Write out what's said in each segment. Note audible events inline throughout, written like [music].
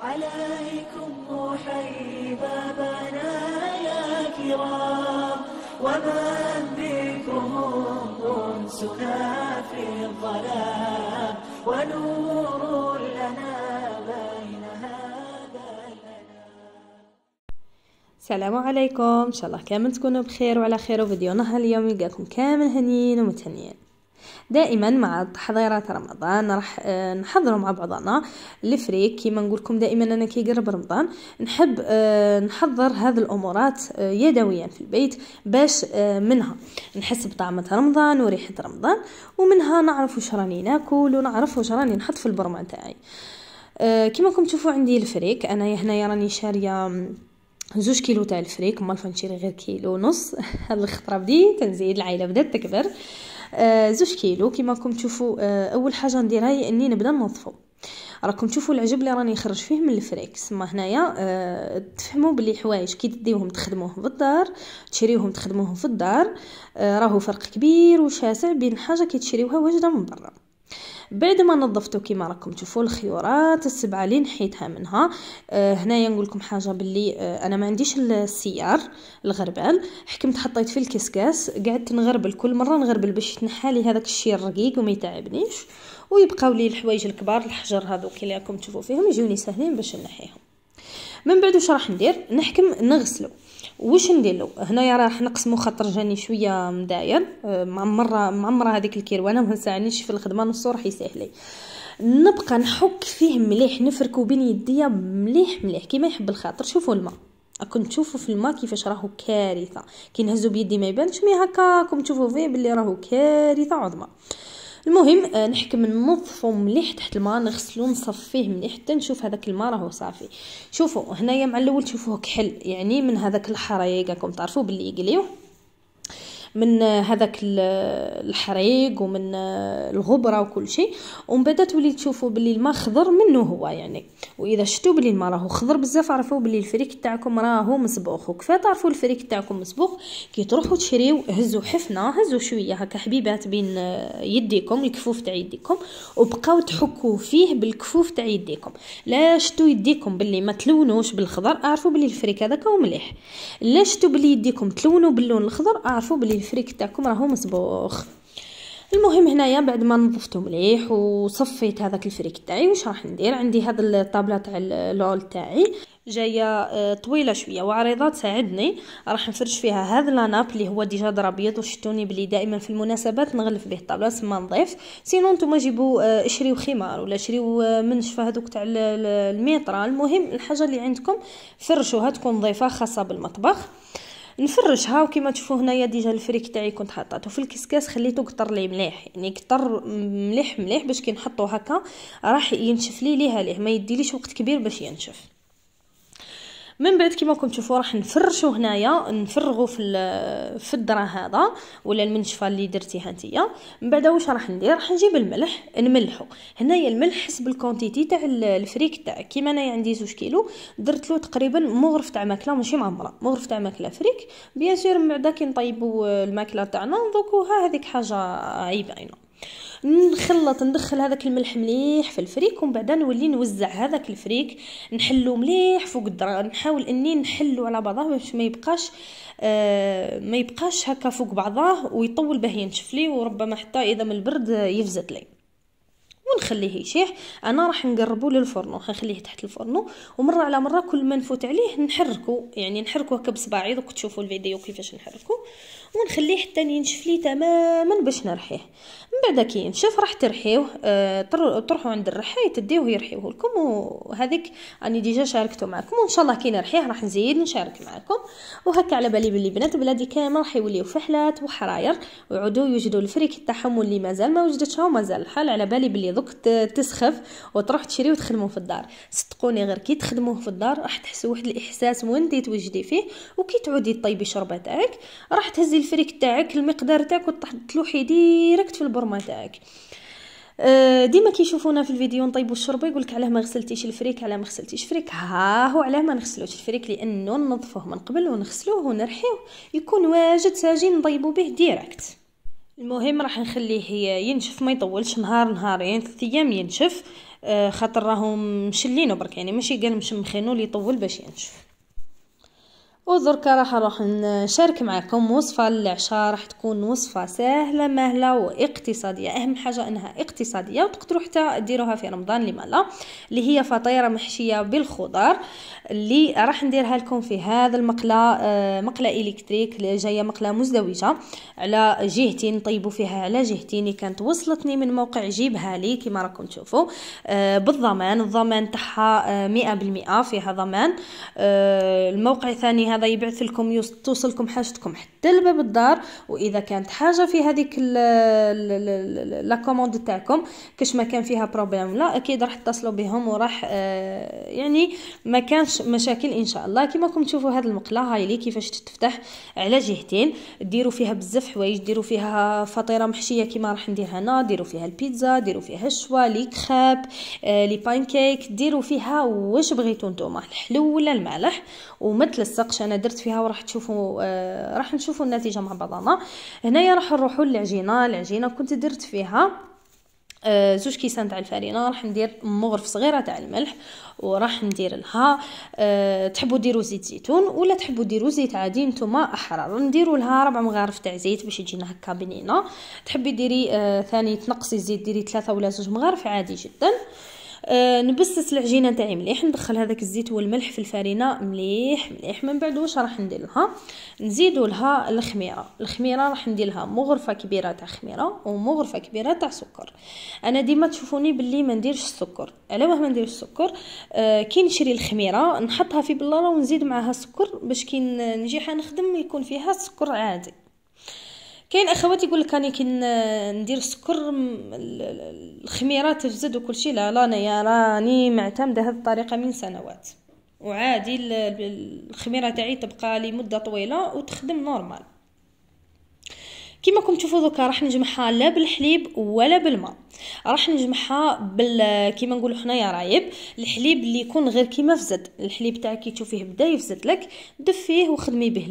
عليكم بابنا يا كرام ومن أنسنا في الظلام ونور لنا السلام عليكم ان شاء الله كامل تكونوا بخير وعلى خير وفيديونا هاليوم يلقاكم كامل هنيين ومتهنيين دائما مع تحضيرات رمضان راح آه، نحضروا مع بعضنا الفريك كيما نقولكم دائما انا كي يقرب رمضان نحب آه، نحضر هذه الامورات آه، يدويا في البيت باش منها نحس بطعمة رمضان وريحة رمضان ومنها نعرف واش راني ناكل ونعرف واش راني نحط في البرمه تاعي كيما راكم تشوفوا عندي الفريك انا هنايا راني شاريه زوج كيلو تاع الفريك مال نشري غير كيلو ونص [laughs] هاد الخطره بديت نزيد العائله بدات تكبر آه، زوج كيلو كيما راكم تشوفوا آه، اول حاجه نديرها هي اني نبدا ننظفو راكم تشوفوا العجب اللي راني نخرج فيه من الفريك سما هنايا آه، تفهموا بلي حوايج كي تديوهم تخدموهم في الدار تشريوهم تخدموهم في الدار راهو فرق كبير وشاسع بين حاجه كي تشريوها واجده من برا بعد ما نظفتو كيما راكم تشوفوا الخيارات السبعه اللي نحيتها منها آه هنايا نقول لكم حاجه باللي آه انا ما عنديش السيار الغربال حكمت حطيت في الكسكاس قعدت نغربل كل مره نغربل باش يتنحى لي هذاك الشيء الرقيق وما يتعبنيش ويبقاو لي الحوايج الكبار الحجر هذوك اللي راكم تشوفوا فيهم يجوني ساهلين باش نحيهم من بعد واش راح ندير نحكم نغسلو واش ندير له هنايا راح نقسمو خاطر جاني شويه مداير معمره معمره هذيك الكيروانه ما نساعنيش في الخدمه نصو راح يسهل لي نبقى نحك فيه مليح نفركو بين يديا مليح مليح كيما يحب الخاطر شوفوا الماء كنت تشوفوا في الماء كيفاش راهو كارثه كي نهزو بيدي ما يبانش مي هكا راكم تشوفوا فيه بلي راهو كارثه عظمى المهم آه نحكم ننظفو مليح تحت الماء نغسلو نصفيه مليح حتى نشوف هذاك الماء راهو صافي شوفوا هنايا مع الاول تشوفوه كحل يعني من هذاك الحريق راكم تعرفوا باللي يقليوه من هذاك الحريق ومن الغبره وكل شيء ومن بعد تولي تشوفوا بلي الماء خضر منه هو يعني واذا شفتوا بلي الماء راهو خضر بزاف عرفوا بلي الفريك تاعكم راهو مسبوخ وكفاه تعرفوا الفريك تاعكم مسبوخ كي تروحوا تشريو هزوا حفنه هزوا شويه هكا حبيبات بين يديكم الكفوف تاع يديكم وبقاو تحكوا فيه بالكفوف تاع يديكم لا شتو يديكم باللي ما تلونوش بالخضر اعرفوا بلي الفريك هذاك هو مليح لا شتو بلي يديكم تلونوا باللون الخضر اعرفوا بلي الفريك تاعكم راهو مصبوخ المهم هنايا بعد ما نظفته مليح وصفيت هذاك الفريك تاعي واش راح ندير عندي هذا الطابله تاع اللول تاعي جايه آه، طويله شويه وعريضه تساعدني راح نفرش فيها هذا لاناب اللي هو ديجا ابيض وشتوني بلي دائما في المناسبات نغلف به الطابله سما نضيف سينو نتوما جيبوا آه، اشريو خمار ولا اشريو آه، منشفه هذوك تاع الميطره المهم الحاجه اللي عندكم فرشوها تكون نظيفه خاصه بالمطبخ نفرشها وكما تشوفوا هنايا ديجا الفريك تاعي كنت حطاته في الكسكاس خليته قطر لي مليح يعني قطر مليح مليح باش كي نحطو هكا راح ينشف لي ليها ليه ما يديليش وقت كبير باش ينشف من بعد كيما راكم تشوفوا راح نفرشوا هنايا نفرغوا في في الدرا هذا ولا المنشفه اللي درتيها نتيا من بعد واش راح ندير راح نجيب الملح نملحو هنايا الملح حسب الكونتيتي تاع الفريك تاعك كيما انايا عندي زوج كيلو درت له تقريبا مغرف تاع ماكله ماشي معمره مغرف تاع ماكله فريك بيان سور من بعد كي نطيبوا الماكله تاعنا نذوقوها هذيك حاجه عيبه يعني. نخلط ندخل هذاك الملح مليح في الفريك ومن بعد نولي نوزع هذاك الفريك نحلو مليح فوق الدرا نحاول اني نحلو على بعضه باش ما يبقاش آه ما يبقاش هكا فوق بعضه ويطول باه ينشف لي وربما حتى اذا من البرد يفزت لي ونخليه يشيح انا راح نقربو للفرن ونخليه تحت الفرن ومره على مره كل ما نفوت عليه نحركو يعني نحركو هكا بصباعي دوك تشوفوا الفيديو كيفاش نحركو ونخليه حتى ينشف لي تماما باش نرحيه من بعد كي ينشف راح ترحيوه آه تروحوا عند الرحاي تديوه يرحيوه لكم وهذيك راني ديجا شاركته معكم وان شاء الله كي نرحيه راح نزيد نشارك معكم وهكا على بالي بلي بنات بلادي كامل راح يوليو فحلات وحراير ويعودوا يوجدوا الفريك التحمل اللي مازال ما وجدتش ومازال الحال على بالي بلي دوك تسخف وتروح تشري وتخدموه في الدار صدقوني غير كي تخدموه في الدار راح تحسوا واحد الاحساس وانت توجدي فيه وكي تعودي طيبي شربه تاعك راح تهزي الفريك تاعك المقدار تاعك وتحط لوحي ديريكت في البرمه تاعك أه، ديما كيشوفونا في الفيديو نطيبوا الشوربه يقولك علاه ما غسلتيش الفريك علاه ما غسلتيش الفريك ها هو علاه ما نغسلوش الفريك لانه ننظفوه من قبل ونغسلوه ونرحيوه يكون واجد ساجين نطيبوا به ديريكت المهم راح نخليه ينشف ما يطولش نهار نهارين ثلاث ايام ينشف أه، خاطر راهم مشلينو برك يعني ماشي قال مشمخينو اللي يطول باش ينشف ودركا راح نروح نشارك معكم وصفه للعشاء راح تكون وصفه سهله مهله واقتصاديه اهم حاجه انها اقتصاديه وتقدروا حتى ديروها في رمضان لما لا اللي هي فطيره محشيه بالخضار اللي راح نديرها لكم في هذا المقله آه، مقله الكتريك اللي جايه مقله مزدوجه على جهتين طيبوا فيها على جهتين كانت وصلتني من موقع جيبها لي كما راكم تشوفوا آه، بالضمان الضمان تاعها 100% فيها ضمان آه، الموقع ثاني هذا يبعث لكم توصلكم حاجتكم حتى لباب الدار واذا كانت حاجه في هذيك لا كوموند تاعكم كاش ما كان فيها بروبليم لا اكيد راح تتصلوا بهم وراح آه، يعني ما كانش مشاكل ان شاء الله كيما راكم تشوفوا هذه المقله هاي لي كيفاش تتفتح على جهتين ديروا فيها بزاف حوايج ديروا فيها فطيره محشيه كيما راح ندير هنا ديروا فيها البيتزا ديروا فيها الشوا لي كريب آه، لي بانكيك ديروا فيها واش بغيتو نتوما الحلو ولا المالح وما تلصقش انا درت فيها وراح تشوفوا آه راح نشوفوا النتيجه مع بعضنا هنايا راح نروحوا للعجينه العجينه كنت درت فيها آه، زوج كيسان تاع الفرينه راح ندير مغرف صغيره تاع الملح وراح ندير لها أه تحبوا ديروا زيت زيتون ولا تحبوا ديروا زيت عادي نتوما احرار نديروا لها ربع مغارف تاع زيت باش تجينا هكا بنينه تحبي ديري أه ثاني تنقصي الزيت ديري ثلاثه ولا زوج مغارف عادي جدا أه أه نبسس العجينه نتاعي مليح ندخل هذاك الزيت والملح في الفرينه مليح مليح من بعد واش راح ندير لها نزيدوا لها الخميره الخميره راح ندير لها مغرفه كبيره تاع خميره ومغرفه كبيره تاع سكر انا ديما تشوفوني باللي ما نديرش السكر على ما نديرش السكر أه كي نشري الخميره نحطها في بلاله ونزيد معها السكر باش كي نجي حنخدم يكون فيها السكر عادي كاين اخوات يقول لك راني كي ندير السكر الخميره تفزد وكلشي لا لا انايا راني معتمده هذه الطريقه من سنوات وعادي الخميره تاعي تبقى لمده طويله وتخدم نورمال راكم تشوفوا دوكا راح نجمعها لا بالحليب ولا بالماء راح نجمعها بال كيما نقولوا حنايا رايب الحليب اللي يكون غير كيما فزد الحليب تاعك كي تشوفيه بدا يفزد لك دفيه وخدمي به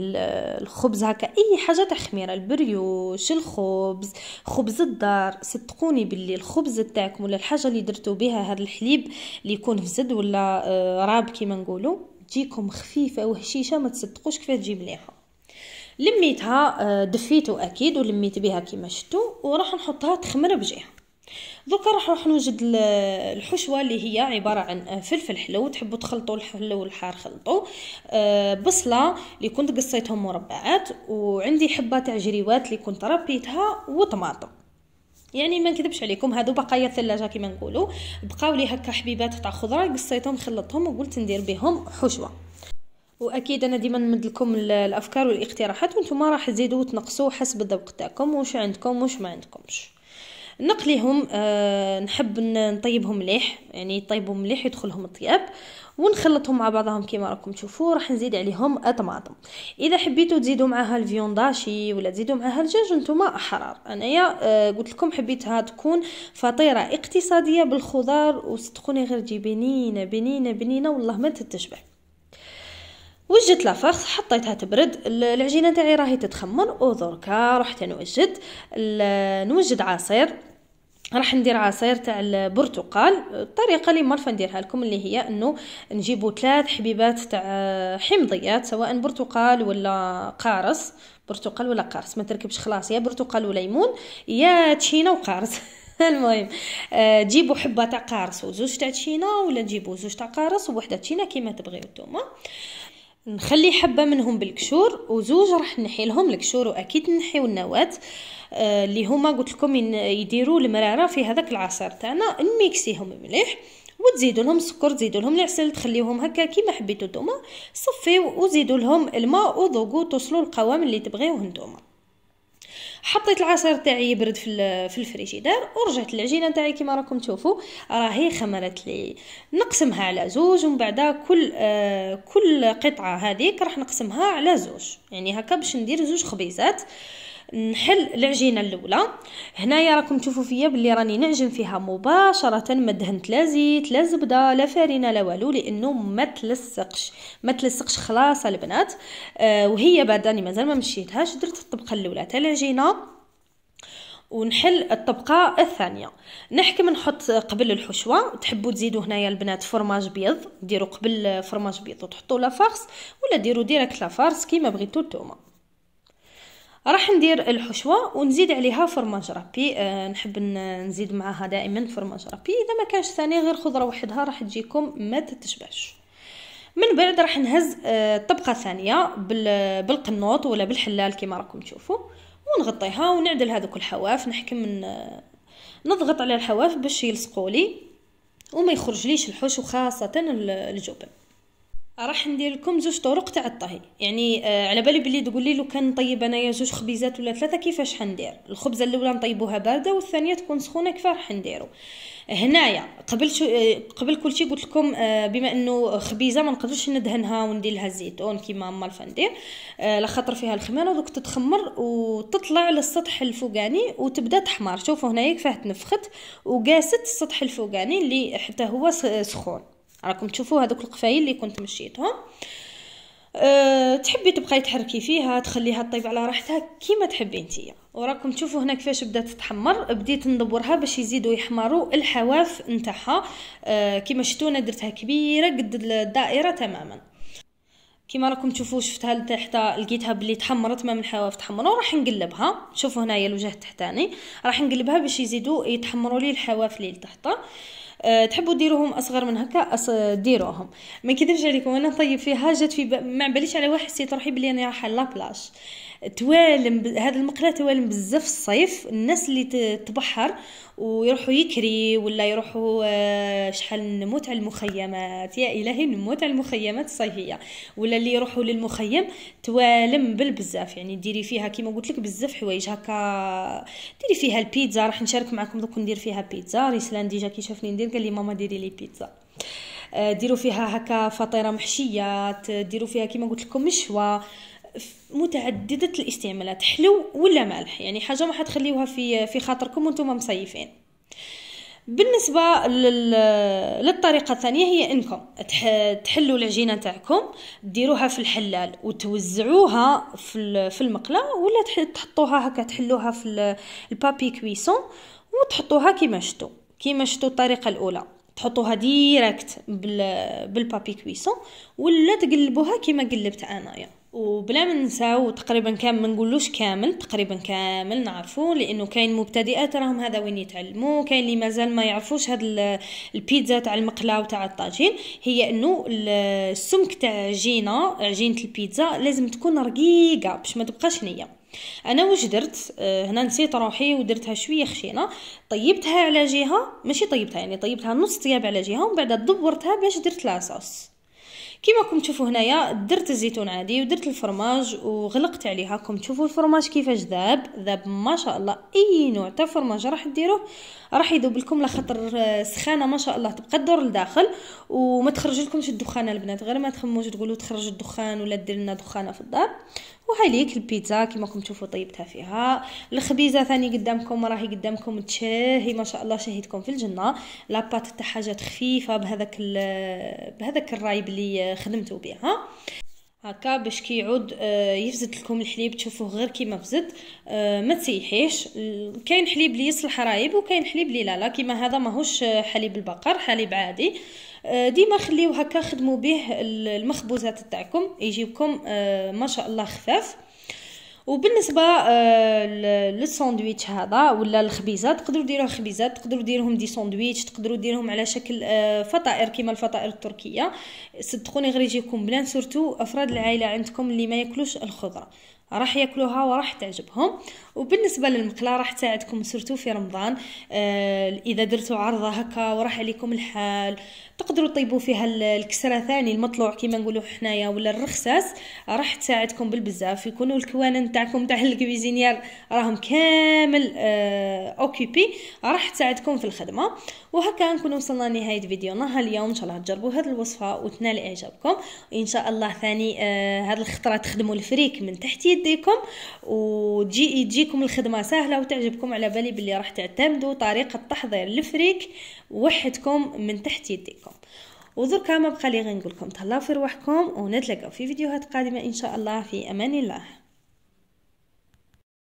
الخبز هكا اي حاجه تاع خميره البريوش الخبز خبز الدار صدقوني باللي الخبز تاعكم ولا الحاجه اللي درتو بها هذا الحليب اللي يكون فزد ولا آه، راب كيما نقولوا تجيكم خفيفه وهشيشه ما تصدقوش كيف تجي مليحه لميتها آه، دفيتو اكيد ولميت بها كيما شفتوا وراح نحطها تخمر بجهه دوكا راح نروح نوجد الحشوه اللي هي عباره عن آه، فلفل حلو تحبوا تخلطوا الحلو والحار خلطوا آه، بصله اللي كنت قصيتهم مربعات وعندي حبه تاع جريوات اللي كنت ربيتها وطماطم يعني ما نكذبش عليكم هادو بقايا الثلاجه كيما نقولوا بقاو لي هكا حبيبات تاع خضره قصيتهم خلطتهم وقلت ندير بهم حشوه واكيد انا ديما نمد لكم الافكار والاقتراحات وانتم راح تزيدوا وتنقصوا حسب الذوق تاعكم واش عندكم واش ما عندكمش نقليهم أه نحب نطيبهم مليح يعني يطيبوا مليح يدخلهم الطياب ونخلطهم مع بعضهم كيما راكم تشوفوا راح نزيد عليهم الطماطم اذا حبيتوا تزيدوا معها الفيونداشي ولا تزيدوا معها الدجاج نتوما احرار انايا أه قلت لكم حبيتها تكون فطيره اقتصاديه بالخضار وصدقوني غير تجي بنينه بنينه بنينه والله ما تتشبع وجدت لافاخ حطيتها تبرد العجينه تاعي راهي تتخمر ودركا رحت نوجد نوجد عصير راح ندير عصير تاع البرتقال الطريقه اللي مرفه نديرها لكم اللي هي انه نجيبوا ثلاث حبيبات تاع حمضيات سواء برتقال ولا قارص برتقال ولا قارص ما تركبش خلاص يا برتقال وليمون يا تشينا وقارص [laughs] المهم تجيبوا آه، حبه تاع قارص وزوج تاع تشينا ولا تجيبوا زوج تاع قارص ووحده تشينا كيما تبغيو نتوما نخلي حبه منهم بالكشور وزوج راح نحي لهم الكشور واكيد نحيو النواه آه، اللي هما قلت لكم يديروا المراره في هذاك العصير تاعنا نميكسيهم مليح وتزيدوا لهم السكر تزيدوا لهم العسل تخليوهم هكا كيما حبيتو نتوما صفيو وزيدوا لهم الماء وذوقوا توصلوا القوام اللي تبغيوه نتوما حطيت العصير تاعي يبرد في في الفريجيدار ورجعت العجينه تاعي كما راكم تشوفوا راهي خمرت لي نقسمها على زوج ومن بعد كل آه كل قطعه هذيك راح نقسمها على زوج يعني هكا باش ندير زوج خبيزات آه نحل العجينه الاولى هنايا راكم تشوفوا فيا بلي راني نعجن فيها مباشره ما دهنت لا زيت لا زبده لا فرينه لا والو لانه ما تلصقش ما تلصقش خلاص البنات آه وهي بعداني مازال ما مشيتهاش درت الطبقه الاولى تاع العجينه ونحل الطبقه الثانيه نحكم نحط قبل الحشوه تحبوا تزيدوا هنايا البنات فرماج بيض ديروا قبل فرماج بيض وتحطوا لا ولا ديروا ديريكت لا كيما بغيتو نتوما راح ندير الحشوه ونزيد عليها فرماج رابي أه نحب نزيد معها دائما فرماج رابي اذا ما كانش ثاني غير خضره وحدها راح تجيكم ما تتشبعش من بعد راح نهز آه، طبقه ثانيه بالقنوط ولا بالحلال كما راكم تشوفوا ونغطيها ونعدل هذوك الحواف نحكم من نضغط على الحواف باش يلصقوا لي وما يخرجليش ليش الحوش وخاصه الجبن راح ندير لكم زوج طرق تاع الطهي يعني آه على بالي بلي تقول لي لو كان نطيب انايا زوج خبيزات ولا ثلاثه كيفاش حندير الخبزه الاولى نطيبوها بارده والثانيه تكون سخونه كيف راح نديرو هنايا قبل شو آه، قبل كل شيء قلت لكم آه بما انه خبيزه ما نقدرش ندهنها وندير لها الزيتون كيما ما الفندير آه لخاطر فيها الخمانه دوك تتخمر وتطلع للسطح الفوقاني وتبدا تحمر شوفوا هنايا كيفاه تنفخت وقاست السطح الفوقاني اللي حتى هو سخون راكم تشوفوا هذوك القفايل اللي كنت مشيتهم أه تحبي تبقاي تحركي فيها تخليها طيب على راحتها كيما تحبي نتيا وراكم تشوفوا هنا كيفاش بدات تحمر بديت ندورها باش يزيدوا يحمروا الحواف نتاعها أه كيما شفتوا انا درتها كبيره قد الدائره تماما كيما راكم تشوفوا شفتها لتحت لقيتها بلي تحمرت ما من الحواف تحمروا راح نقلبها شوفوا هنايا الوجه التحتاني راح نقلبها باش يزيدوا يتحمروا لي الحواف اللي لتحتها أه تحبوا ديروهم اصغر من هكا أص... ديروهم ما كذبش عليكم انا نطيب فيها جات في ب... ما باليش على واحد سيت روحي بلي انا رايحه أه توالم هذا المقله توالم بزاف الصيف الناس اللي تبحر ويروحوا يكري ولا يروحوا آه، شحال نموت على المخيمات يا الهي نموت على المخيمات الصيفيه ولا اللي يروحوا للمخيم توالم بالبزاف يعني ديري فيها كيما قلت لك بزاف حوايج هكا ديري فيها البيتزا راح نشارك معكم دوك ندير فيها بيتزا ريسلان ديجا كي شافني ندير قال لي ماما ديري لي بيتزا آه، ديروا فيها هكا فطيره محشيه ديروا فيها كيما قلت لكم مشوى متعدده الاستعمالات حلو ولا مالح يعني حاجه ما حتخليوها في في خاطركم وانتم مصيفين بالنسبه للطريقه الثانيه هي انكم تحلوا العجينه تاعكم ديروها في الحلال وتوزعوها في في المقله ولا تحطوها هكا تحلوها في البابي كويسون وتحطوها كيما شتو كيما شتو الطريقه الاولى تحطوها ديركت بالبابي كويسون ولا تقلبوها كيما قلبت انايا يعني. وبلا ما نساو تقريبا كامل ما نقولوش كامل تقريبا كامل نعرفو لانه كاين مبتدئات راهم هذا وين يتعلموا كاين اللي مازال ما يعرفوش هاد البيتزا تاع المقلاة وتاع الطاجين هي انه السمك تاع عجينه عجينه البيتزا لازم تكون رقيقه باش ما تبقاش نيه انا واش درت آه، هنا نسيت روحي ودرتها شويه خشينه طيبتها على جهه ماشي طيبتها يعني طيبتها نص طياب على جهه ومن بعد دورتها باش درت لاصوص كيما راكم تشوفوا هنايا درت الزيتون عادي ودرت الفرماج وغلقت عليها راكم تشوفوا الفرماج كيفاش ذاب ذاب ما شاء الله اي نوع تاع فرماج راح ديروه راح يذوب لكم على خاطر آه، سخانه ما شاء الله تبقى تدور لداخل وما تخرج لكمش الدخان البنات غير ما تخموش تقولوا تخرج الدخان ولا دير لنا دخانه في الدار وهاي ليك البيتزا كيما راكم تشوفوا طيبتها فيها الخبيزه ثاني قدامكم راهي قدامكم تشهي ما شاء الله شهيتكم في الجنه لاباط تاع حاجات خفيفه بهذاك آه، بهذاك الرايب اللي آه، خدمتو بها هكا باش كيعود آه، يفزد لكم الحليب تشوفوه غير كيما فزد آه، ما تسيحيش كاين حليب لي يصلح رايب وكاين حليب لي لا لا كيما هذا ماهوش حليب البقر حليب عادي آه، ديما خليوه هكا خدموا به المخبوزات تاعكم يجيبكم ما شاء الله خفاف وبالنسبه آه، للساندويتش هذا ولا الخبيزه تقدروا ديروه خبيزات تقدروا ديروهم دي ساندويتش تقدروا ديروهم على شكل آه، فطائر كما الفطائر التركيه صدقوني غير يجيكم بلان سورتو افراد العائله عندكم اللي ما ياكلوش الخضره راح ياكلوها وراح تعجبهم وبالنسبه للمقله راح تساعدكم سورتو في رمضان آه، اذا درتوا عرضه هكا وراح عليكم الحال تقدروا تطيبوا فيها الكسره ثاني المطلوع كيما نقولوا حنايا ولا الرخساس راح تساعدكم بالبزاف يكونوا الكوانن تاعكم تاع الكويزينيير راهم كامل آه اوكيبي راح تساعدكم في الخدمه وهكا نكون وصلنا لنهايه فيديونا اليوم ان شاء الله تجربوا هذه الوصفه وتنال اعجابكم ان شاء الله ثاني آه هذه الخطره تخدموا الفريك من تحت يديكم وتجي تجيكم الخدمه سهله وتعجبكم على بالي باللي راح تعتمدوا طريقه تحضير الفريك وحدكم من تحت يديكم الخوف ودركا ما بقى لي نقول لكم تهلاو في رواحكم ونتلاقاو في فيديوهات قادمه ان شاء الله في امان الله